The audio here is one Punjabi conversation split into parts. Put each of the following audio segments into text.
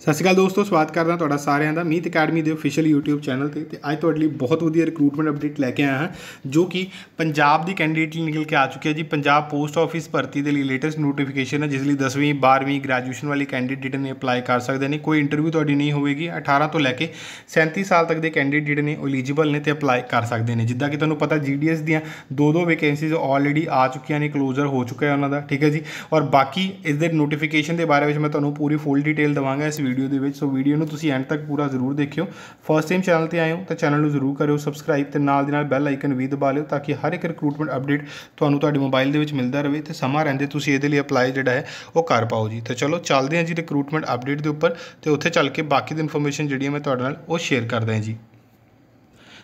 ਸਤਿ ਸ਼੍ਰੀ ਅਕਾਲ ਦੋਸਤੋ ਸਵਾਗਤ ਕਰਦਾ ਤੁਹਾਡਾ ਸਾਰਿਆਂ ਦਾ ਮੀਤ ਅਕੈਡਮੀ ਦੇ ਅਫੀਸ਼ੀਅਲ YouTube ਚੈਨਲ ਤੇ ਤੇ ਅੱਜ ਤੁਹਾਡੇ ਲਈ ਬਹੁਤ ਵਧੀਆ ਰਿਕਰੂਟਮੈਂਟ ਅਪਡੇਟ ਲੈ ਕੇ ਆਇਆ ਹਾਂ ਜੋ ਕਿ ਪੰਜਾਬ ਦੀ ਕੈਂਡੀਡੇਟ ਲਈ ਨਿਕਲ ਕੇ ਆ ਚੁੱਕੀ ਹੈ ਜੀ ਪੰਜਾਬ ਪੋਸਟ ਆਫਿਸ ਭਰਤੀ ਦੇ ਲਈ ਲੇਟੈਸਟ ਨੋਟੀਫਿਕੇਸ਼ਨ ਹੈ ਜਿਸ ਲਈ 10ਵੀਂ 12ਵੀਂ ਗ੍ਰੈਜੂਏਸ਼ਨ ਵਾਲੀ ਕੈਂਡੀਡੇਟ ਨੇ ਅਪਲਾਈ ਕਰ ਸਕਦੇ ਨੇ ਕੋਈ ਇੰਟਰਵਿਊ ਤੁਹਾਡੀ ਨਹੀਂ ਹੋਵੇਗੀ 18 ਤੋਂ ਲੈ ਕੇ 37 ਸਾਲ ਤੱਕ ਦੇ ਕੈਂਡੀਡੇਟ ਨੇ ਐਲੀਜੀਬਲ ਨੇ ਤੇ ਅਪਲਾਈ ਕਰ ਸਕਦੇ ਨੇ ਜਿੱਦਾਂ ਕਿ ਤੁਹਾਨੂੰ ਪਤਾ ਜੀਡੀਐਸ ਦੀਆਂ ਦੋ ਦੋ ਵੈਕੈਂਸੀਜ਼ ਆਲਰੇਡੀ ਆ ਚੁੱਕੀਆਂ ਨੇ ਕਲੋਜ਼ਰ ਹੋ ਚੁੱਕਾ ਹੈ ਉਹਨਾਂ ਦਾ ਠੀਕ ਹੈ ਜੀ ਔਰ ਬਾਕੀ ਇਸ ਦੇ ਨੋਟੀਫਿਕੇਸ਼ਨ ਦੇ ਬਾਰੇ ਵਿੱਚ ਮੈਂ ਤੁਹਾਨੂੰ ਪੂਰੀ ਫੁੱਲ ਡਿਟੇਲ ਦਵਾਂਗਾ ਇਸ ਵੀਡੀਓ ਦੇ ਵਿੱਚ ਸੋ ਵੀਡੀਓ ਨੂੰ ਤੁਸੀਂ ਐਂਡ ਤੱਕ ਪੂਰਾ ਜ਼ਰੂਰ ਦੇਖਿਓ ਫਸਟ ਟਾਈਮ ਚੈਨਲ ਤੇ ਆਏ ਹੋ ਤਾਂ ਚੈਨਲ ਨੂੰ ਜ਼ਰੂਰ ਕਰਿਓ ਸਬਸਕ੍ਰਾਈਬ ਤੇ ਨਾਲ ਦੇ ਨਾਲ ਬੈਲ ਆਈਕਨ ਵੀ ਦਬਾ ਲਿਓ ਤਾਂ ਕਿ ਹਰ ਇੱਕ ਰਿਕਰੂਟਮੈਂਟ ਅਪਡੇਟ ਤੁਹਾਨੂੰ ਤੁਹਾਡੇ ਮੋਬਾਈਲ ਦੇ ਵਿੱਚ ਮਿਲਦਾ ਰਹੇ ਤੇ ਸਮਾਂ ਰਹਿੰਦੇ ਤੁਸੀਂ ਇਹਦੇ ਲਈ ਅਪਲਾਈ ਜਿਹੜਾ ਹੈ ਉਹ ਕਰ ਪਾਓ ਜੀ ਤਾਂ ਚਲੋ ਚੱਲਦੇ ਹਾਂ ਜੀ ਰਿਕਰੂਟਮੈਂਟ ਅਪਡੇਟ ਦੇ ਉੱਪਰ ਤੇ ਉੱਥੇ ਚੱਲ ਕੇ ਬਾਕੀ ਦੀ ਇਨਫੋਰਮੇਸ਼ਨ ਜਿਹੜੀ ਹੈ ਮੈਂ ਤੁਹਾਡੇ ਨਾਲ ਉਹ ਸ਼ੇਅਰ ਕਰਦਾ ਹਾਂ ਜੀ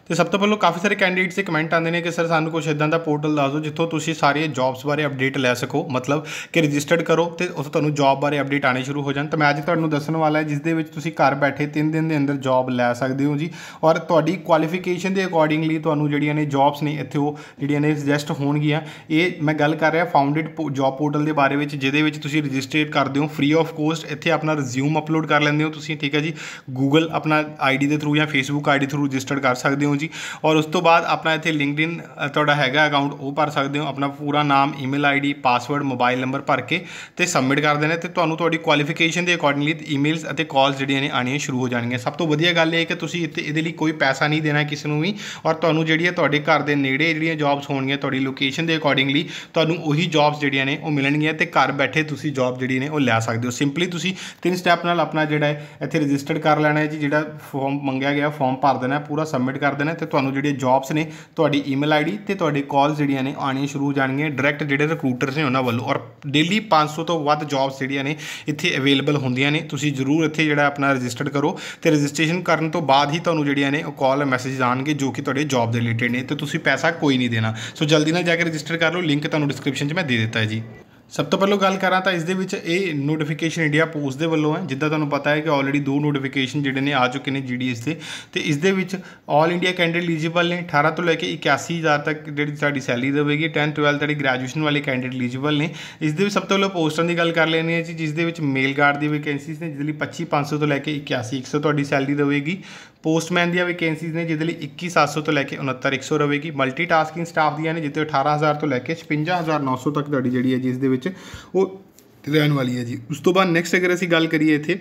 ਤੇ ਸਭ ਤੋਂ ਪਹਿਲਾਂ ਕਾਫੀ ਸਾਰੇ ਕੈਂਡੀਡੇਟਸ ਦੇ ਕਮੈਂਟ ਆਉਂਦੇ ਨੇ ਕਿ ਸਰ ਸਾਨੂੰ ਕੁਝ ਇਦਾਂ ਦਾ ਪੋਰਟਲ ਦੱਸ ਦਿਓ ਜਿੱਥੋਂ ਤੁਸੀਂ ਸਾਰੀਆਂ ਜੌਬਸ ਬਾਰੇ ਅਪਡੇਟ ਲੈ ਸਕੋ ਮਤਲਬ ਕਿ ਰਜਿਸਟਰਡ ਕਰੋ ਤੇ ਉਸ ਤੁਹਾਨੂੰ ਜੌਬ ਬਾਰੇ ਅਪਡੇਟ ਆਣੇ ਸ਼ੁਰੂ ਹੋ ਜਾਣ ਤਾਂ ਮੈਂ ਅੱਜ ਤੁਹਾਨੂੰ ਦੱਸਣ ਵਾਲਾ ਹੈ ਜਿਸ ਦੇ ਵਿੱਚ ਤੁਸੀਂ ਘਰ ਬੈਠੇ 3 ਦਿਨ ਦੇ ਅੰਦਰ ਜੌਬ ਲੈ ਸਕਦੇ ਹੋ ਜੀ ਔਰ ਤੁਹਾਡੀ ਕੁਆਲੀਫਿਕੇਸ਼ਨ ਦੇ ਅਕੋਰਡਿੰਗਲੀ ਤੁਹਾਨੂੰ ਜਿਹੜੀਆਂ ਨੇ ਜੌਬਸ ਨੇ ਇੱਥੇ ਉਹ ਜਿਹੜੀਆਂ ਨੇ ਸੁਜੈਸਟ ਹੋਣਗੀਆਂ ਇਹ ਮੈਂ ਗੱਲ ਕਰ ਰਿਹਾ ਫਾਊਂਡਡ ਜੌਬ ਪੋਰਟਲ ਦੇ ਬਾਰੇ ਵਿੱਚ ਜਿਹਦੇ ਵਿੱਚ ਤੁਸੀਂ ਰਜਿਸਟਰੇਟ ਕਰਦੇ ਹੋ ਫ੍ਰੀ ਆਫ ਕੋਸਟ ਇੱਥੇ ਆਪਣਾ ਰਿਜ਼ਿਊਮ ਅਪਲੋਡ ਕਰ ਲੈਂਦੇ ਹੋ ਤੁਸੀਂ ਠੀਕ ਹੈ ਜੀ ਗੂਗਲ ਆਪਣਾ ਆਈਡੀ ਦੇ ਥਰੂ ਜਾਂ ਫੇਸਬੁੱਕ ਆਈਡੀ ਥਰੂ ਰਜਿਸਟਰ ਕਰ ਸਕਦੇ ਹੋ ਜੀ ਔਰ ਉਸ ਤੋਂ ਬਾਅਦ ਆਪਣਾ ਇੱਥੇ ਲਿੰਕਡਇਨ ਤੁਹਾਡਾ ਹੈਗਾ ਅਕਾਊਂਟ ਉਹ ਭਰ ਸਕਦੇ ਹੋ ਆਪਣਾ ਪੂਰਾ ਨਾਮ email ID password mobile number ਭਰ ਕੇ ਤੇ ਸਬਮਿਟ ਕਰ ਦੇਣਾ ਤੇ ਤੁਹਾਨੂੰ ਤੁਹਾਡੀ ਕੁਆਲੀਫਿਕੇਸ਼ਨ ਦੇ ਅਕੋਰਡਿੰਗਲੀ ਈਮੇਲਸ ਅਤੇ ਕਾਲਸ ਜਿਹੜੀਆਂ ਨੇ ਆਣੀਆਂ ਸ਼ੁਰੂ ਹੋ ਜਾਣਗੀਆਂ ਸਭ ਤੋਂ ਵਧੀਆ ਗੱਲ ਇਹ ਕਿ ਤੁਸੀਂ ਇੱਥੇ ਇਹਦੇ ਲਈ ਕੋਈ ਪੈਸਾ ਨਹੀਂ ਦੇਣਾ ਕਿਸੇ ਨੂੰ ਵੀ ਔਰ ਤੁਹਾਨੂੰ ਜਿਹੜੀ ਹੈ ਤੁਹਾਡੇ ਘਰ ਦੇ ਨੇੜੇ ਜਿਹੜੀਆਂ ਜੌਬਸ ਹੋਣਗੀਆਂ ਤੁਹਾਡੀ ਲੋਕੇਸ਼ਨ ਦੇ ਅਕੋਰਡਿੰਗਲੀ ਤੁਹਾਨੂੰ ਉਹੀ ਜੌਬਸ ਜਿਹੜੀਆਂ ਨੇ ਉਹ ਮਿਲਣਗੀਆਂ ਤੇ ਘਰ ਬੈਠੇ ਤੁਸੀਂ ਜੌਬ ਜਿਹੜੀ ਨੇ ਉਹ ਲੈ ਸਕਦੇ ਹੋ ਸਿੰਪਲੀ ਤੁਸੀਂ ਤਿੰਨ ਸਟੈਪ ਨਾਲ ਆਪਣਾ ਜਿਹੜਾ ਹੈ ਇੱਥੇ ਰਜਿਸਟਰ ਕਰ ਲੈਣਾ ਹੈ ਜੀ ਜਿਹੜਾ ਫਾਰਮ ਮੰਗਿਆ ਗਿਆ ਫਾਰਮ ਭਰ ਦੇਣਾ ਪੂਰਾ ਸਬਮਿਟ ਕਰ ਦੇਣਾ ਤੇ ਤੁਹਾਨੂੰ ਜਿਹੜੀਆਂ ਜੌਬਸ ਨੇ ਤੁਹਾਡੀ ਈਮੇਲ ਆਈਡੀ ਤੇ ਤੁਹਾਡੇ ਕਾਲਸ ਜਿਹੜੀਆਂ ਨੇ ਆਣੀ ਸ਼ੁਰੂ ਹੋ ਜਾਣਗੀਆਂ ਡਾਇਰੈਕਟ ਜਿਹੜੇ ਰਿਕਰੂਟਰਸ ਨੇ ਉਹਨਾਂ ਵੱਲੋਂ ਔਰ ਡੇਲੀ 500 ਤੋਂ ਵੱਧ ਜੌਬਸ ਜਿਹੜੀਆਂ ਨੇ ਇੱਥੇ ਅਵੇਲੇਬਲ ਹੁੰਦੀਆਂ ਨੇ ਤੁਸੀਂ ਜ਼ਰੂਰ ਇੱਥੇ ਜਿਹੜਾ ਆਪਣਾ ਰਜਿਸਟਰਡ ਕਰੋ ਤੇ ਰਜਿਸਟ੍ਰੇਸ਼ਨ ਕਰਨ ਤੋਂ ਬਾਅਦ ਹੀ ਤੁਹਾਨੂੰ ਜਿਹੜੀਆਂ ਨੇ ਉਹ ਕਾਲ ਮੈਸੇਜ ਆਣਗੇ ਜੋ ਕਿ ਤੁਹਾਡੇ ਜੌਬ ਦੇ ਰਿਲੇਟਡ ਨੇ ਤੇ ਤੁਸੀਂ ਪੈਸਾ ਕੋਈ ਨਹੀਂ ਦੇਣਾ ਸੋ ਜਲਦੀ ਨਾਲ ਜਾ ਕੇ ਰਜਿਸਟਰ ਕਰ ਲਓ ਲਿੰਕ ਤੁਹਾਨੂੰ ਡਿਸਕ੍ਰਿਪਸ਼ਨ 'ਚ ਮੈਂ ਦੇ ਦਿੱਤਾ ਹੈ ਜੀ ਸਭ ਤੋਂ ਪਹਿਲਾਂ ਗੱਲ ਕਰਾਂ ਤਾਂ ਇਸ ਦੇ ਵਿੱਚ ਇਹ ਨੋਟੀਫਿਕੇਸ਼ਨ ਇੰਡੀਆ ਪੋਸਟ ਦੇ ਵੱਲੋਂ ਹੈ ਜਿੱਦਾਂ ਤੁਹਾਨੂੰ ਪਤਾ ਹੈ ਕਿ ਆਲਰੇਡੀ ਦੋ ਨੋਟੀਫਿਕੇਸ਼ਨ ਜਿਹੜੇ ਨੇ ਆ ਚੁੱਕੇ ਨੇ ਜੀਡੀਐਸ ਦੇ ਤੇ ਇਸ ਦੇ ਵਿੱਚ ਆਲ ਇੰਡੀਆ ਕੈਂਡੀਡੇਟ ਐਲੀਜੀਬਲ ਨੇ 18 ਤੋਂ ਲੈ ਕੇ 81000 ਤੱਕ ਜਿਹੜੀ ਸਾਡੀ ਸੈਲਰੀ ਦੇਵੇਗੀ 10 12 ਜਿਹੜੀ ਗ੍ਰੈਜੂਏਸ਼ਨ ਵਾਲੇ ਕੈਂਡੀਡੇਟ ਐਲੀਜੀਬਲ ਨੇ ਇਸ ਦੇ ਵਿੱਚ ਸਭ ਤੋਂ ਪਹਿਲਾਂ ਪੋਸਟਾਂ ਦੀ ਗੱਲ ਕਰ ਲੈਣੀ ਹੈ ਜੀ ਜਿਸ ਦੇ ਵਿੱਚ ਮੇਲ ਗਾਰਡ ਦੀ ਵੈਕੈਂਸੀਜ਼ ਨੇ ਜਿਹਦੇ ਲਈ 25500 ਤੋਂ ਲੈ ਕੇ 81100 ਤੁਹਾਡੀ ਸੈਲਰੀ ਦੇਵੇਗੀ ਪੋਸਟਮੈਨ ਦੀਆਂ ਵੈਕੈਂਸੀਜ਼ ਨੇ ਜਿਹਦੇ ਲਈ 21700 ਤੋਂ ਲੈ ਕੇ 69100 ਰਹੇਗੀ ਮਲਟੀਟਾਸਕਿੰਗ ਸਟਾਫ ਦੀਆਂ ਨੇ ਜਿੱਤੇ 18000 ਤੋਂ ਲੈ ਕੇ 55900 ਤੱਕ ਤੁਹਾਡੀ ਜਿਹੜੀ ਹੈ ਜਿਸ ਦੇ ਵਿੱਚ ਉਹ ਰਹਿਣ ਵਾਲੀ ਹੈ ਜੀ ਉਸ ਤੋਂ ਬਾਅਦ ਨੈਕਸਟ ਅਗਰ ਅਸੀਂ ਗੱਲ ਕਰੀਏ ਇੱਥੇ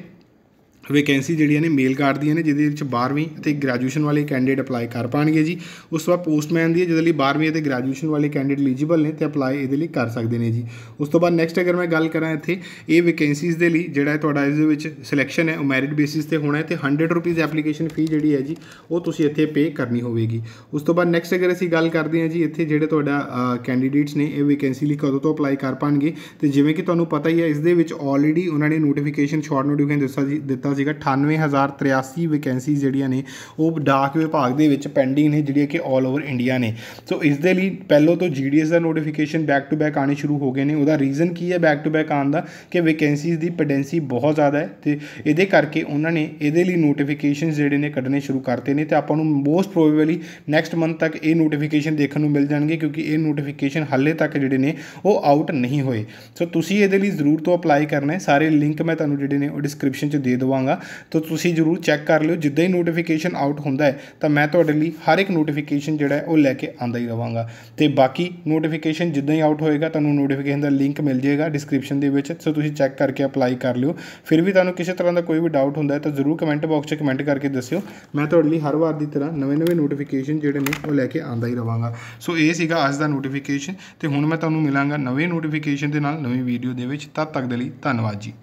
ਵੈਕੈਂਸੀ ਜਿਹੜੀਆਂ ਨੇ ਮੇਲ ਕਾਰਡ ਦੀਆਂ ਨੇ ਜਿਹਦੇ ਵਿੱਚ 12ਵੀਂ ਅਤੇ ਗ੍ਰੈਜੂਏਸ਼ਨ ਵਾਲੇ ਕੈਂਡੀਡੇਟ ਅਪਲਾਈ ਕਰ ਪਾਣਗੇ ਜੀ ਉਸ ਤੋਂ ਬਾਅਦ ਪੋਸਟਮੈਨ ਦੀ ਜਿਹਦੇ ਲਈ 12ਵੀਂ ਅਤੇ ਗ੍ਰੈਜੂਏਸ਼ਨ ਵਾਲੇ ਕੈਂਡੀਡੇਟ ਐਲੀਜੀਬਲ ਨੇ ਤੇ ਅਪਲਾਈ ਇਹਦੇ ਲਈ ਕਰ ਸਕਦੇ ਨੇ ਜੀ ਉਸ ਤੋਂ ਬਾਅਦ ਨੈਕਸਟ ਅਗਰ ਮੈਂ ਗੱਲ ਕਰਾਂ ਇੱਥੇ ਇਹ ਵੈਕੈਂਸੀਜ਼ ਦੇ ਲਈ ਜਿਹੜਾ ਤੁਹਾਡਾ ਇਸ ਦੇ ਵਿੱਚ ਸਿਲੈਕਸ਼ਨ ਹੈ ਉਹ ਮੈਰਿਟ ਬੇਸਿਸ ਤੇ ਹੋਣਾ ਹੈ ਤੇ 100 ਰੁਪਏ ਐਪਲੀਕੇਸ਼ਨ ਫੀ ਜਿਹੜੀ ਹੈ ਜੀ ਉਹ ਤੁਸੀਂ ਇੱਥੇ ਪੇ ਕਰਨੀ ਹੋਵੇਗੀ ਉਸ ਤੋਂ ਬਾਅਦ ਨੈਕਸਟ ਅਗਰ ਅਸੀਂ ਗੱਲ ਕਰਦੇ ਹਾਂ ਜੀ ਇੱਥੇ ਜਿਹੜੇ ਤੁਹਾਡਾ ਕੈਂਡੀਡੇਟਸ ਨੇ ਇਹ ਵੈਕੈਂਸੀ ਲਈ ਕਦੋਂ ਤੋਂ ਅਪਲਾਈ ਕਰ ਪਾਣਗੇ ਤੇ ਜਿਵੇਂ ਕਿ ਤੁਹਾਨੂੰ ਪਤਾ ਹੀ ਹੈ ਇਸ ਦੇ ਵਿੱਚ ਆਲਰੇਡੀ ਉਹਨਾਂ ਨੇ ਨੋਟੀਫਿਕੇਸ਼ਨ ਸ਼ਾਰਟ ਨੋਟੀਫਿਕੇਸ਼ਨ ਦਿੱਤਾ ਜੀ ਦਿੱਤਾ ਸੀਗਾ 98083 ਵੈਕੈਂਸੀ ਜਿਹੜੀਆਂ ਨੇ ਉਹ ਡਾਕ ਵਿਭਾਗ ਦੇ ਵਿੱਚ ਪੈਂਡਿੰਗ ਨੇ ਜਿਹੜੀਆਂ ਕਿ ਆਲ ਓਵਰ ਇੰਡੀਆ ਨੇ ਸੋ ਇਸ ਦੇ ਲਈ ਪਹਿਲੋ ਤੋਂ ਜੀਡੀਐਸ ਦਾ ਨੋਟੀਫਿਕੇਸ਼ਨ ਬੈਕ ਟੂ ਬੈਕ ਆਣੇ ਸ਼ੁਰੂ ਹੋ ਗਏ ਨੇ ਉਹਦਾ ਰੀਜ਼ਨ ਕੀ ਹੈ ਬੈਕ ਟੂ ਬੈਕ ਆਨ ਦਾ ਕਿ ਵੈਕੈਂਸੀਜ਼ ਦੀ ਪੈਂਡੈਂਸੀ ਬਹੁਤ ਜ਼ਿਆਦਾ ਹੈ ਤੇ ਇਹਦੇ ਕਰਕੇ ਉਹਨਾਂ ਨੇ ਇਹਦੇ ਲਈ ਨੋਟੀਫਿਕੇਸ਼ਨ ਜਿਹੜੇ ਨੇ ਕੱਢਨੇ ਸ਼ੁਰੂ ਕਰਤੇ ਨੇ ਤੇ ਆਪਾਂ ਨੂੰ ਮੋਸਟ ਪ੍ਰੋਬੇਬਲੀ ਨੈਕਸਟ ਮੰਥ ਤੱਕ ਇਹ ਨੋਟੀਫਿਕੇਸ਼ਨ ਦੇਖਣ ਨੂੰ ਮਿਲ ਜਾਣਗੇ ਕਿਉਂਕਿ ਇਹ ਨੋਟੀਫਿਕੇਸ਼ਨ ਹਾਲੇ ਤੱਕ ਜਿਹੜੇ ਨੇ ਉਹ ਆਊਟ ਨਹੀਂ ਹੋਏ ਸੋ ਤੁਸੀਂ ਇਹਦੇ ਲਈ ਜ਼ਰੂਰ ਤੋਂ ਅਪਲਾਈ ਕਰਨਾ ਹੈ ਸਾਰੇ ਲਿੰਕ ਮੈਂ ਤੁਹਾਨੂੰ ਜਿਹੜੇ ਨੇ ਉਹ ਡਿਸਕ੍ਰਿਪਸ਼ਨ 'ਚ ਦੇ ਦਵਾਂਗਾ ਕਰਾਂਗਾ ਤਾਂ ਤੁਸੀਂ ਜ਼ਰੂਰ ਚੈੱਕ ਕਰ ਲਿਓ ਜਿੱਦਾਂ ਹੀ ਨੋਟੀਫਿਕੇਸ਼ਨ ਆਊਟ ਹੁੰਦਾ ਹੈ ਤਾਂ ਮੈਂ ਤੁਹਾਡੇ ਲਈ ਹਰ ਇੱਕ ਨੋਟੀਫਿਕੇਸ਼ਨ ਜਿਹੜਾ ਉਹ ਲੈ ਕੇ ਆਂਦਾ ਹੀ ਰਵਾਂਗਾ ਤੇ ਬਾਕੀ ਨੋਟੀਫਿਕੇਸ਼ਨ ਜਿੱਦਾਂ ਹੀ ਆਊਟ ਹੋਏਗਾ ਤੁਹਾਨੂੰ ਨੋਟੀਫਿਕੇਸ਼ਨ ਦਾ ਲਿੰਕ ਮਿਲ ਜਾਏਗਾ ਡਿਸਕ੍ਰਿਪਸ਼ਨ ਦੇ ਵਿੱਚ ਸੋ ਤੁਸੀਂ ਚੈੱਕ ਕਰਕੇ ਅਪਲਾਈ ਕਰ ਲਿਓ ਫਿਰ ਵੀ ਤੁਹਾਨੂੰ ਕਿਸੇ ਤਰ੍ਹਾਂ ਦਾ ਕੋਈ ਵੀ ਡਾਊਟ ਹੁੰਦਾ ਹੈ ਤਾਂ ਜ਼ਰੂਰ ਕਮੈਂਟ ਬਾਕਸ 'ਚ ਕਮੈਂਟ ਕਰਕੇ ਦੱਸਿਓ ਮੈਂ ਤੁਹਾਡੇ ਲਈ ਹਰ ਵਾਰ ਦੀ ਤਰ੍ਹਾਂ ਨਵੇਂ-ਨਵੇਂ ਨੋਟੀਫਿਕੇਸ਼ਨ ਜਿਹੜੇ ਨੇ ਉਹ ਲੈ ਕੇ ਆਂਦਾ ਹੀ ਰਵਾਂਗਾ ਸੋ ਇਹ ਸੀਗਾ ਅੱਜ ਦਾ ਨੋਟੀਫਿਕੇਸ਼ਨ ਤੇ ਹੁਣ ਮੈਂ ਤੁਹਾਨੂੰ ਮਿਲਾਂਗਾ ਨਵੇਂ ਨੋਟੀਫਿਕੇਸ਼ਨ ਦੇ ਨਾਲ ਨਵੀਂ ਵੀਡੀਓ ਦੇ ਵਿੱਚ ਤਦ ਤੱਕ ਦੇ ਲਈ ਧੰਨਵਾਦ ਜੀ